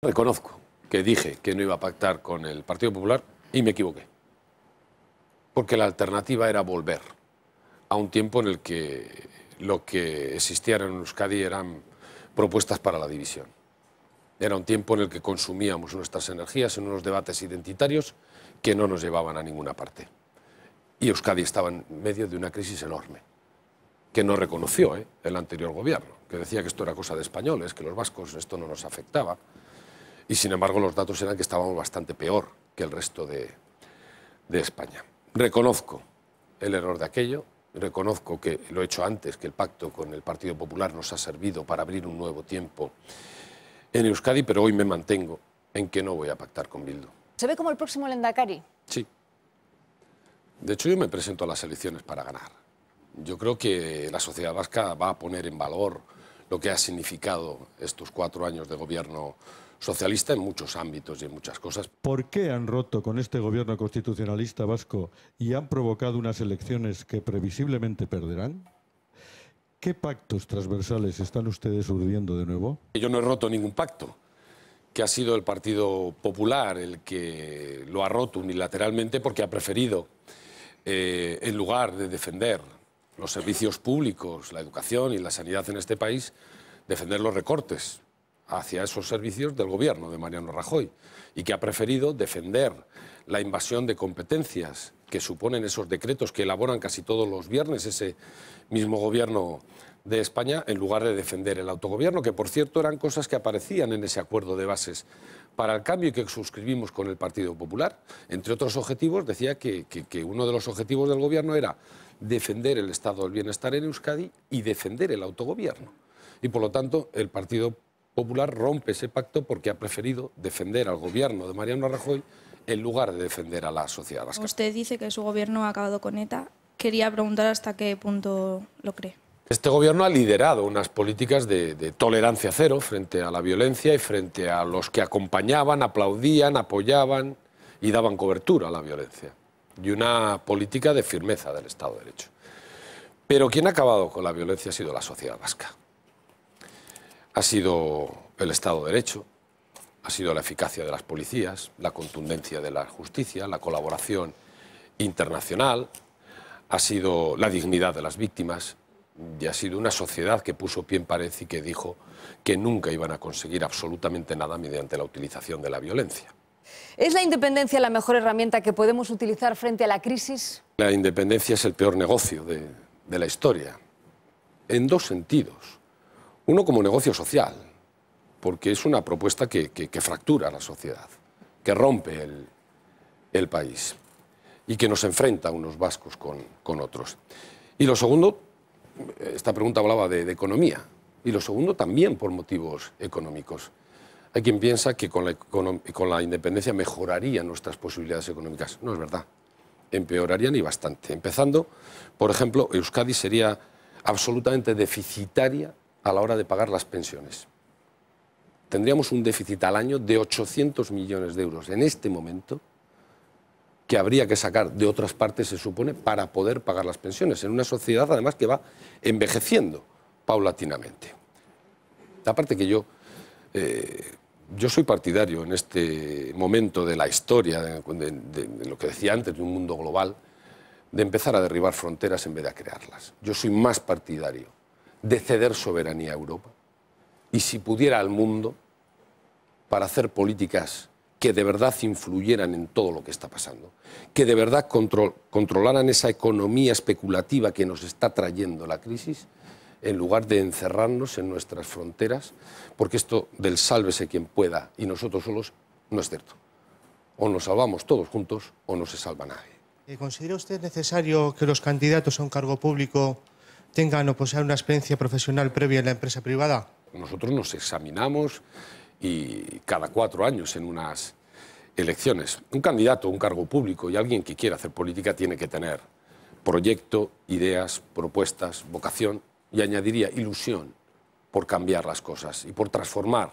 Reconozco que dije que no iba a pactar con el Partido Popular y me equivoqué. Porque la alternativa era volver a un tiempo en el que lo que existía en Euskadi eran propuestas para la división. Era un tiempo en el que consumíamos nuestras energías en unos debates identitarios que no nos llevaban a ninguna parte. Y Euskadi estaba en medio de una crisis enorme, que no reconoció ¿eh? el anterior gobierno, que decía que esto era cosa de españoles, que los vascos esto no nos afectaba y sin embargo los datos eran que estábamos bastante peor que el resto de, España. Reconozco el error de aquello, reconozco que lo he hecho antes, que el pacto con el Partido Popular nos ha servido para abrir un nuevo tiempo en Euskadi, pero hoy me mantengo en que no voy a pactar con Bildu. ¿Se ve como el próximo Lendakari? Sí. De hecho, yo me presento a las elecciones para ganar. Yo creo que la sociedad vasca va a poner en valor lo que ha significado estos cuatro años de gobierno socialista en muchos ámbitos y en muchas cosas. ¿Por qué han roto con este gobierno constitucionalista vasco y han provocado unas elecciones que previsiblemente perderán? ¿Qué pactos transversales están ustedes urdiendo de nuevo? Yo no he roto ningún pacto, que ha sido el Partido Popular el que lo ha roto unilateralmente porque ha preferido, eh, en lugar de defender los servicios públicos, la educación y la sanidad en este país, defender los recortes hacia esos servicios del gobierno de Mariano Rajoy y que ha preferido defender la invasión de competencias que suponen esos decretos que elaboran casi todos los viernes ese mismo gobierno de España en lugar de defender el autogobierno, que por cierto eran cosas que aparecían en ese acuerdo de bases para el cambio que suscribimos con el Partido Popular. Entre otros objetivos, decía que, uno de los objetivos del gobierno era defender el estado del bienestar en Euskadi y defender el autogobierno. Y por lo tanto, el Partido Popular rompe ese pacto porque ha preferido defender al gobierno de Mariano Rajoy en lugar de defender a la sociedad vasca. Usted dice que su gobierno ha acabado con ETA. Quería preguntar hasta qué punto lo cree. Este gobierno ha liderado unas políticas de, de, tolerancia cero frente a la violencia y frente a los que acompañaban, aplaudían, apoyaban y daban cobertura a la violencia. Y una política de firmeza del Estado de Derecho. Pero quien ha acabado con la violencia ha sido la sociedad vasca ha sido el Estado de Derecho, ha sido la eficacia de las policías, la contundencia de la justicia, la colaboración internacional, ha sido la dignidad de las víctimas y ha sido una sociedad que puso pie en pared y que dijo que nunca iban a conseguir absolutamente nada mediante la utilización de la violencia. ¿Es la independencia la mejor herramienta que podemos utilizar frente a la crisis? La independencia es el peor negocio de, de la historia, en dos sentidos. Uno como negocio social, porque es una propuesta que, que, fractura la sociedad, que rompe el, país y que nos enfrenta unos vascos con, otros. Y lo segundo, esta pregunta hablaba de, economía, y lo segundo también por motivos económicos. Hay quien piensa que con la, con la independencia mejorarían nuestras posibilidades económicas. No es verdad. Empeorarían y bastante. Empezando, por ejemplo, Euskadi sería absolutamente deficitaria a la hora de pagar las pensiones. Tendríamos un déficit al año de 800 millones de euros en este momento que habría que sacar de otras partes, se supone, para poder pagar las pensiones, en una sociedad además que va envejeciendo paulatinamente. aparte que yo eh, yo soy partidario en este momento de la historia, de, de, lo que decía antes, de un mundo global, de empezar a derribar fronteras en vez de a crearlas. Yo soy más partidario de ceder soberanía a Europa y si pudiera al mundo para hacer políticas que de verdad influyeran en todo lo que está pasando, que de verdad controlaran esa economía especulativa que nos está trayendo la crisis, en lugar de encerrarnos en nuestras fronteras, porque esto del sálvese quien pueda y nosotros solos no es cierto. O nos salvamos todos juntos o no se salva nadie. Eh, ¿Considera usted necesario que los candidatos a un cargo público tengan o posean una experiencia profesional previa en la empresa privada? Nosotros nos examinamos y cada cuatro años en unas elecciones. Un candidato, un cargo público y alguien que quiera hacer política tiene que tener proyecto, ideas, propuestas, vocación y añadiría ilusión por cambiar las cosas y por transformar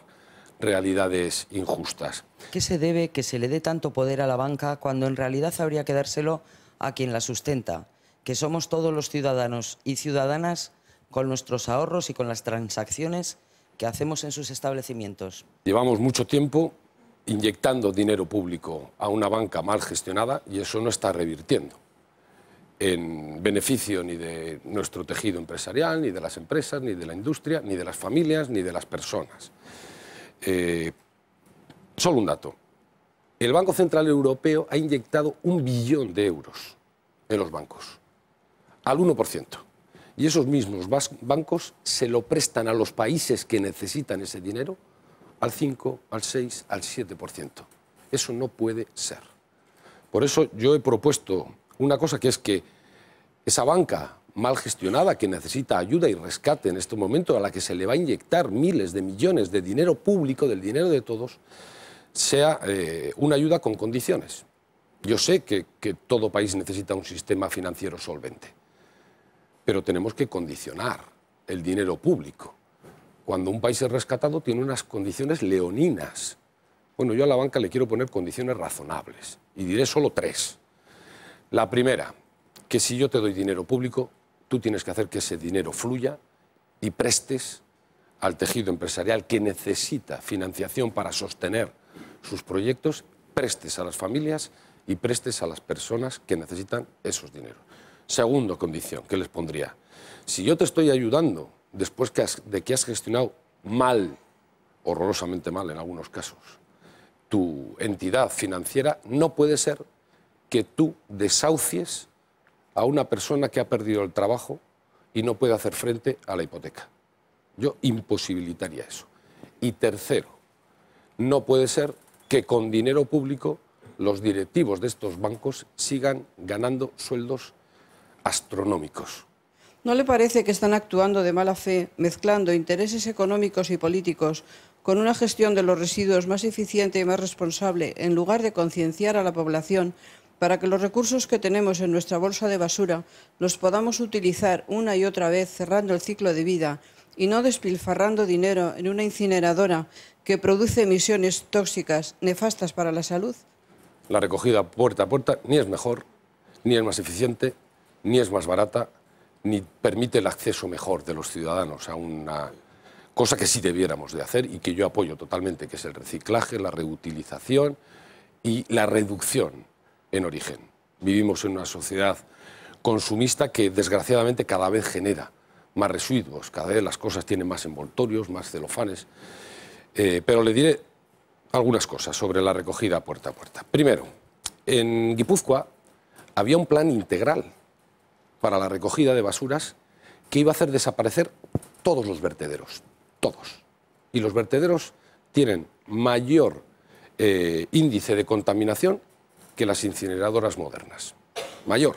realidades injustas. ¿Qué se debe que se le dé tanto poder a la banca cuando en realidad habría que dárselo a quien la sustenta? que somos todos los ciudadanos y ciudadanas con nuestros ahorros y con las transacciones que hacemos en sus establecimientos. Llevamos mucho tiempo inyectando dinero público a una banca mal gestionada y eso no está revirtiendo en beneficio ni de nuestro tejido empresarial, ni de las empresas, ni de la industria, ni de las familias, ni de las personas. Eh, solo un dato. El Banco Central Europeo ha inyectado un billón de euros en los bancos al 1%. Y esos mismos bancos se lo prestan a los países que necesitan ese dinero al 5, al 6, al 7%. Eso no puede ser. Por eso yo he propuesto una cosa que es que esa banca mal gestionada que necesita ayuda y rescate en este momento, a la que se le va a inyectar miles de millones de dinero público, del dinero de todos, sea eh, una ayuda con condiciones. Yo sé que todo país necesita un sistema financiero solvente pero tenemos que condicionar el dinero público. Cuando un país es rescatado tiene unas condiciones leoninas. Bueno, yo a la banca le quiero poner condiciones razonables y diré solo tres. La primera, que si yo te doy dinero público, tú tienes que hacer que ese dinero fluya y prestes al tejido empresarial que necesita financiación para sostener sus proyectos, prestes a las familias y prestes a las personas que necesitan esos dineros. Segundo condición que les pondría, si yo te estoy ayudando después de que has gestionado mal, horrorosamente mal en algunos casos, tu entidad financiera, no puede ser que tú desahucies a una persona que ha perdido el trabajo y no puede hacer frente a la hipoteca. Yo imposibilitaría eso. Y tercero, no puede ser que con dinero público los directivos de estos bancos sigan ganando sueldos astronómicos. ¿No le parece que están actuando de mala fe, mezclando intereses económicos y políticos con una gestión de los residuos más eficiente y más responsable, en lugar de concienciar a la población para que los recursos que tenemos en nuestra bolsa de basura los podamos utilizar una y otra vez cerrando el ciclo de vida y no despilfarrando dinero en una incineradora que produce emisiones tóxicas nefastas para la salud? La recogida puerta a puerta ni es mejor, ni es más eficiente, ni es más barata, ni permite el acceso mejor de los ciudadanos a una cosa que sí debiéramos de hacer y que yo apoyo totalmente, que es el reciclaje, la reutilización y la reducción en origen. Vivimos en una sociedad consumista que desgraciadamente cada vez genera más residuos, cada vez las cosas tienen más envoltorios, más celofanes, eh, pero le diré algunas cosas sobre la recogida puerta a puerta. Primero, en Guipúzcoa había un plan integral para la recogida de basuras que iba a hacer desaparecer todos los vertederos, todos. Y los vertederos tienen mayor eh, índice de contaminación que las incineradoras modernas. Mayor.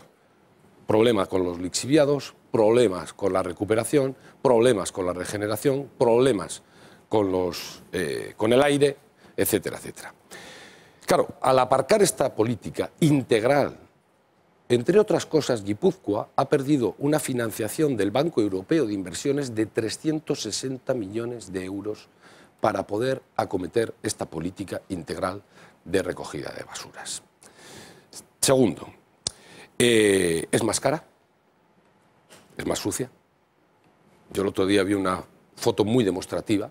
problema con los lixiviados, problemas con la recuperación, problemas con la regeneración, problemas con, los, eh, con el aire, etcétera, etcétera. Claro, al aparcar esta política integral entre otras cosas, Guipúzcoa ha perdido una financiación del Banco Europeo de Inversiones de 360 millones de euros para poder acometer esta política integral de recogida de basuras. Segundo, eh, es más cara, es más sucia. Yo el otro día vi una foto muy demostrativa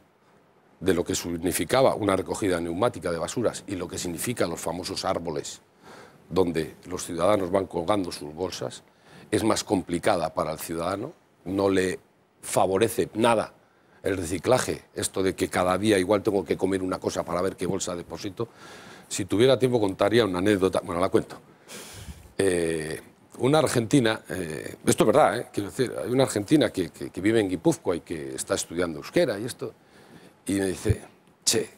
de lo que significaba una recogida neumática de basuras y lo que significan los famosos árboles donde los ciudadanos van colgando sus bolsas, es más complicada para el ciudadano, no le favorece nada el reciclaje, esto de que cada día igual tengo que comer una cosa para ver qué bolsa deposito. Si tuviera tiempo contaría una anécdota, bueno, la cuento. Eh, una argentina, eh, esto es verdad, eh, quiero decir, hay una argentina que, vive en Guipúzcoa y que está estudiando euskera y esto, y me dice, che,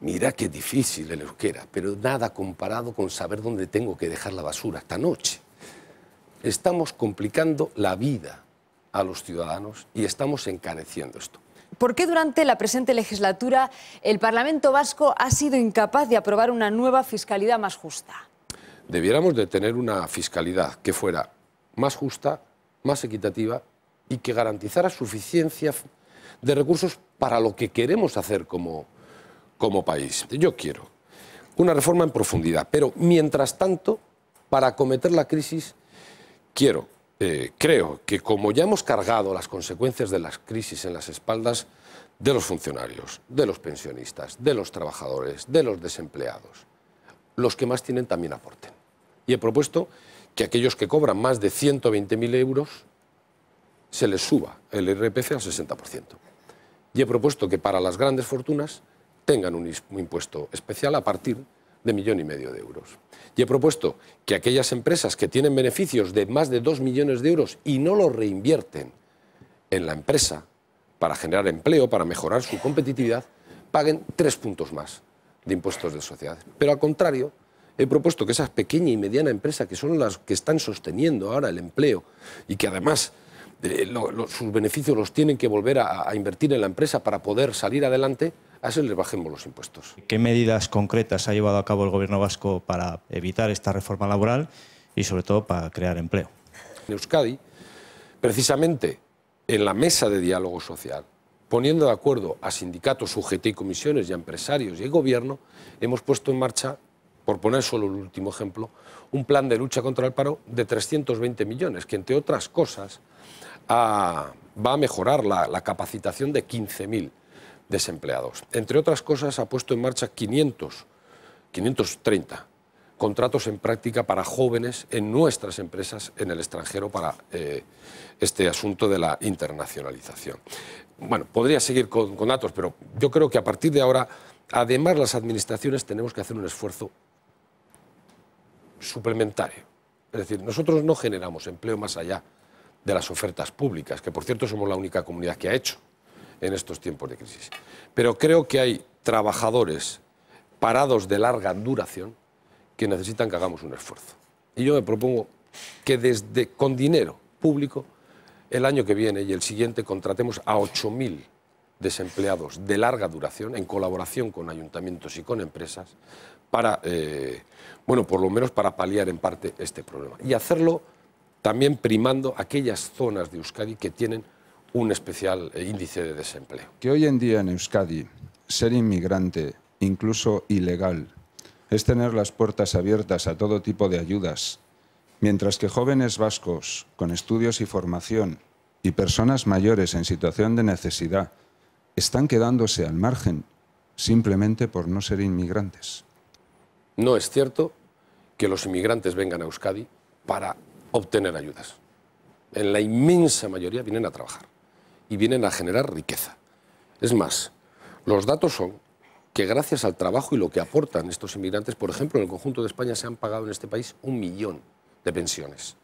Mira qué difícil el euskera, pero nada comparado con saber dónde tengo que dejar la basura esta noche. Estamos complicando la vida a los ciudadanos y estamos encareciendo esto. ¿Por qué durante la presente legislatura el Parlamento vasco ha sido incapaz de aprobar una nueva fiscalidad más justa? Debiéramos de tener una fiscalidad que fuera más justa, más equitativa y que garantizara suficiencia de recursos para lo que queremos hacer como como país. Yo quiero una reforma en profundidad, pero mientras tanto, para acometer la crisis, quiero, eh, creo que como ya hemos cargado las consecuencias de las crisis en las espaldas de los funcionarios, de los pensionistas, de los trabajadores, de los desempleados, los que más tienen también aporten. Y he propuesto que aquellos que cobran más de 120.000 euros se les suba el RPC al 60%. Y he propuesto que para las grandes fortunas tengan un impuesto especial a partir de millón y medio de euros. Y he propuesto que aquellas empresas que tienen beneficios de más de dos millones de euros y no los reinvierten en la empresa para generar empleo, para mejorar su competitividad, paguen tres puntos más de impuestos de sociedades. Pero al contrario, he propuesto que esas pequeñas y medianas empresas que son las que están sosteniendo ahora el empleo y que además eh, sus beneficios los tienen que volver a invertir en la empresa para poder salir adelante, a eso les bajemos los impuestos. ¿Qué medidas concretas ha llevado a cabo el Gobierno vasco para evitar esta reforma laboral y, sobre todo, para crear empleo? En Euskadi, precisamente en la mesa de diálogo social, poniendo de acuerdo a sindicatos, UGT y comisiones, y a empresarios y el Gobierno, hemos puesto en marcha por poner solo el último ejemplo, un plan de lucha contra el paro de 320 millones, que entre otras cosas ah, va a mejorar la, la capacitación de 15.000 desempleados. Entre otras cosas, ha puesto en marcha 500, 530 contratos en práctica para jóvenes en nuestras empresas en el extranjero para eh, este asunto de la internacionalización. Bueno, podría seguir con datos, pero yo creo que a partir de ahora, además las administraciones tenemos que hacer un esfuerzo suplementario. Es decir, nosotros no generamos empleo más allá de las ofertas públicas, que por cierto somos la única comunidad que ha hecho en estos tiempos de crisis. Pero creo que hay trabajadores parados de larga duración que necesitan que hagamos un esfuerzo. Y yo me propongo que desde con dinero público el año que viene y el siguiente contratemos a 8.000 desempleados de larga duración en colaboración con ayuntamientos y con empresas para, eh, bueno, por lo menos para paliar en parte este problema. Y hacerlo también primando aquellas zonas de Euskadi que tienen un especial índice de desempleo. Que hoy en día en Euskadi ser inmigrante, incluso ilegal, es tener las puertas abiertas a todo tipo de ayudas, mientras que jóvenes vascos con estudios y formación y personas mayores en situación de necesidad están quedándose al margen simplemente por no ser inmigrantes. No es cierto que los inmigrantes vengan a Euskadi para obtener ayudas. En la inmensa mayoría vienen a trabajar y vienen a generar riqueza. Es más, los datos son que gracias al trabajo y lo que aportan estos inmigrantes, por ejemplo, en el conjunto de España se han pagado en este país un millón de pensiones.